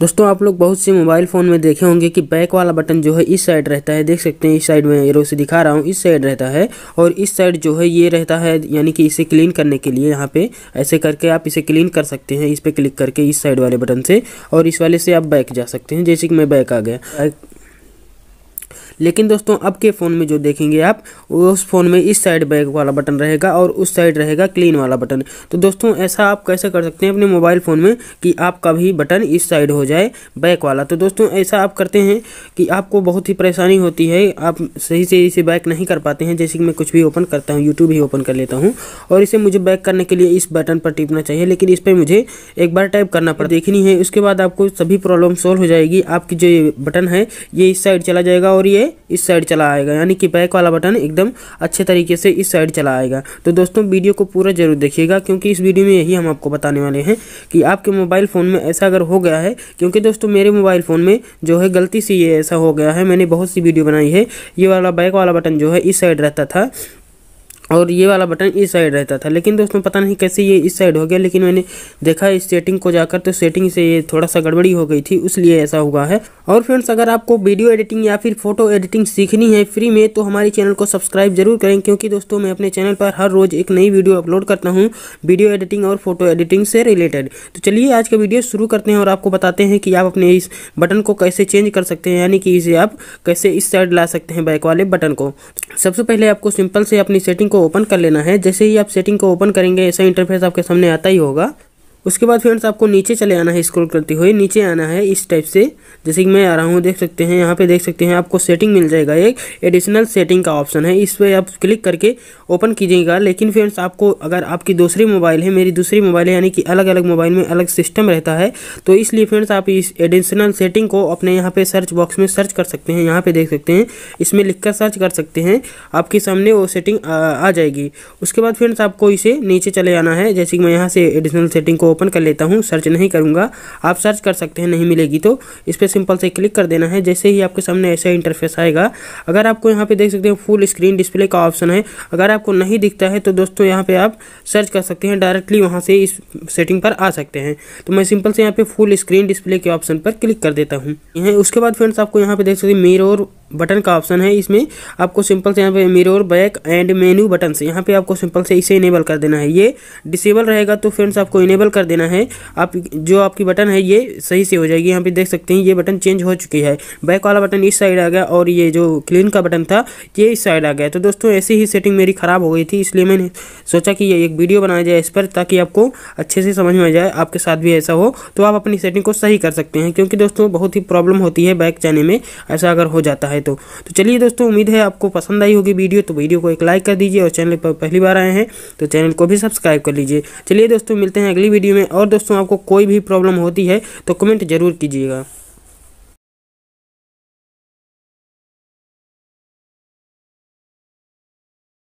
दोस्तों आप लोग बहुत से मोबाइल फ़ोन में देखे होंगे कि बैक वाला बटन जो है इस साइड रहता है देख सकते हैं इस साइड में एरो से दिखा रहा हूँ इस साइड रहता है और इस साइड जो है ये रहता है यानी कि इसे क्लीन करने के लिए यहाँ पे ऐसे करके आप इसे क्लीन कर सकते हैं इस पर क्लिक करके इस साइड वाले बटन से और इस वाले से आप बैक जा सकते हैं जैसे कि मैं बैक आ गया लेकिन दोस्तों अब के फ़ोन में जो देखेंगे आप उस फ़ोन में इस साइड बैक वाला बटन रहेगा और उस साइड रहेगा क्लीन वाला बटन तो दोस्तों ऐसा आप कैसे कर सकते हैं अपने मोबाइल फ़ोन में कि आपका भी बटन इस साइड हो जाए बैक वाला तो दोस्तों ऐसा आप करते हैं कि आपको बहुत ही परेशानी होती है आप सही से इसे बैक नहीं कर पाते हैं जैसे कि मैं कुछ भी ओपन करता हूँ यूट्यूब ही ओपन कर लेता हूँ और इसे मुझे बैक करने के लिए इस बटन पर टिपना चाहिए लेकिन इस पर मुझे एक बार टाइप करना पड़ देखनी है उसके बाद आपको सभी प्रॉब्लम सोल्व हो जाएगी आपकी जो ये बटन है ये इस साइड चला जाएगा और ये इस साइड चला आएगा यानी कि बैक वाला बटन एकदम अच्छे तरीके से इस साइड चला आएगा तो दोस्तों वीडियो को पूरा जरूर देखिएगा क्योंकि इस वीडियो में यही हम आपको बताने वाले हैं कि आपके मोबाइल फ़ोन में ऐसा अगर हो गया है क्योंकि दोस्तों मेरे मोबाइल फ़ोन में जो है गलती से ये ऐसा हो गया है मैंने बहुत सी वीडियो बनाई है ये वाला बैक वाला बटन जो है इस साइड रहता था और ये वाला बटन इस साइड रहता था लेकिन दोस्तों पता नहीं कैसे ये इस साइड हो गया लेकिन मैंने देखा इस सेटिंग को जाकर तो सेटिंग से ये थोड़ा सा गड़बड़ी हो गई थी इसलिए ऐसा हुआ है और फ्रेंड्स अगर आपको वीडियो एडिटिंग या फिर फोटो एडिटिंग सीखनी है फ्री में तो हमारे चैनल को सब्सक्राइब जरूर करें क्योंकि दोस्तों मैं अपने चैनल पर हर रोज एक नई वीडियो अपलोड करता हूँ वीडियो एडिटिंग और फोटो एडिटिंग से रिलेटेड तो चलिए आज का वीडियो शुरू करते हैं और आपको बताते हैं कि आप अपने इस बटन को कैसे चेंज कर सकते हैं यानी कि इसे आप कैसे इस साइड ला सकते हैं बैक वाले बटन को सबसे पहले आपको सिंपल से अपनी सेटिंग को ओपन कर लेना है जैसे ही आप सेटिंग को ओपन करेंगे ऐसा इंटरफेस आपके सामने आता ही होगा उसके बाद फ्रेंड्स आपको नीचे चले आना है स्क्रॉल करते हुए नीचे आना है इस टाइप से जैसे कि मैं आ रहा हूँ देख सकते हैं यहाँ पे देख सकते हैं आपको सेटिंग मिल जाएगा एक एडिशनल सेटिंग का ऑप्शन है इस पर आप क्लिक करके ओपन कीजिएगा लेकिन फ्रेंड्स आपको अगर आपकी दूसरी मोबाइल है मेरी दूसरी मोबाइल है यानी कि अलग अलग मोबाइल में अलग सिस्टम रहता है तो इसलिए फ्रेंड्स आप इस एडिशनल सेटिंग को अपने यहाँ पर सर्च बॉक्स में सर्च कर सकते हैं यहाँ पर देख सकते हैं इसमें लिख सर्च कर सकते हैं आपके सामने वो सेटिंग आ जाएगी उसके बाद फ्रेंड्स आपको इसे नीचे चले आना है जैसे कि मैं यहाँ से एडिशनल सेटिंग को ओपन कर लेता हूँ सर्च नहीं करूँगा आप सर्च कर सकते हैं नहीं मिलेगी तो इस पर सिंपल से क्लिक कर देना है जैसे ही आपके सामने ऐसा इंटरफेस आएगा अगर आपको यहाँ पे देख सकते हैं फुल स्क्रीन डिस्प्ले का ऑप्शन है अगर आपको नहीं दिखता है तो दोस्तों यहाँ पर आप सर्च कर सकते हैं डायरेक्टली वहाँ से इस सेटिंग पर आ सकते हैं तो मैं सिंपल से यहाँ पे फुल स्क्रीन डिस्प्ले के ऑप्शन पर क्लिक कर देता हूँ उसके बाद फ्रेंड्स आपको यहाँ पे देख सकते हैं मेर बटन का ऑप्शन है इसमें आपको सिंपल से यहाँ पे mirror back and menu button से यहाँ पे आपको सिंपल से इसे इनेबल कर देना है ये डिसेबल रहेगा तो फ्रेंड्स आपको इनेबल कर देना है आप जो आपकी बटन है ये सही से हो जाएगी यहाँ पे देख सकते हैं ये बटन चेंज हो चुकी है बैक वाला बटन इस साइड आ गया और ये जो क्लीन का बटन था ये इस साइड आ गया तो दोस्तों ऐसे ही सेटिंग मेरी ख़राब हो गई थी इसलिए मैंने सोचा कि ये एक वीडियो बनाया जाए इस पर ताकि आपको अच्छे से समझ में आ जाए आपके साथ भी ऐसा हो तो आप अपनी सेटिंग को सही कर सकते हैं क्योंकि दोस्तों बहुत ही प्रॉब्लम होती है बैक जाने में ऐसा अगर हो जाता है है तो तो चलिए दोस्तों उम्मीद है आपको पसंद आई होगी वीडियो तो वीडियो को एक लाइक कर दीजिए और चैनल पर पहली बार आए हैं तो चैनल को भी सब्सक्राइब कर लीजिए चलिए दोस्तों मिलते हैं अगली वीडियो में और दोस्तों आपको कोई भी प्रॉब्लम होती है तो कमेंट जरूर कीजिएगा